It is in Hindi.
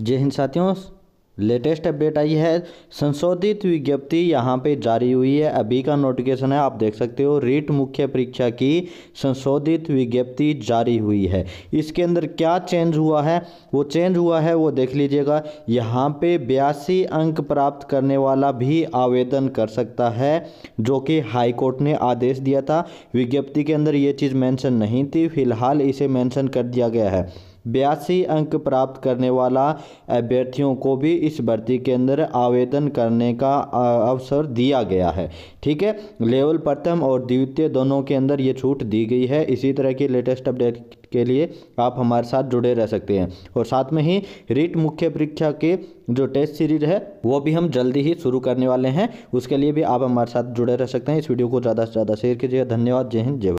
जय हिंद साथियों लेटेस्ट अपडेट आई है संशोधित विज्ञप्ति यहाँ पे जारी हुई है अभी का नोटिफिकेशन है आप देख सकते हो रीट मुख्य परीक्षा की संशोधित विज्ञप्ति जारी हुई है इसके अंदर क्या चेंज हुआ है वो चेंज हुआ है वो देख लीजिएगा यहाँ पे बयासी अंक प्राप्त करने वाला भी आवेदन कर सकता है जो कि हाईकोर्ट ने आदेश दिया था विज्ञप्ति के अंदर ये चीज़ मैंशन नहीं थी फिलहाल इसे मैंशन कर दिया गया है बयासी अंक प्राप्त करने वाला अभ्यर्थियों को भी इस भर्ती के अंदर आवेदन करने का अवसर दिया गया है ठीक है लेवल प्रथम और द्वितीय दोनों के अंदर ये छूट दी गई है इसी तरह की लेटेस्ट अपडेट के लिए आप हमारे साथ जुड़े रह सकते हैं और साथ में ही रीट मुख्य परीक्षा के जो टेस्ट सीरीज है वो भी हम जल्दी ही शुरू करने वाले हैं उसके लिए भी आप हमारे साथ जुड़े रह सकते हैं इस वीडियो को ज़्यादा से ज़्यादा शेयर कीजिएगा धन्यवाद जय हिंद जय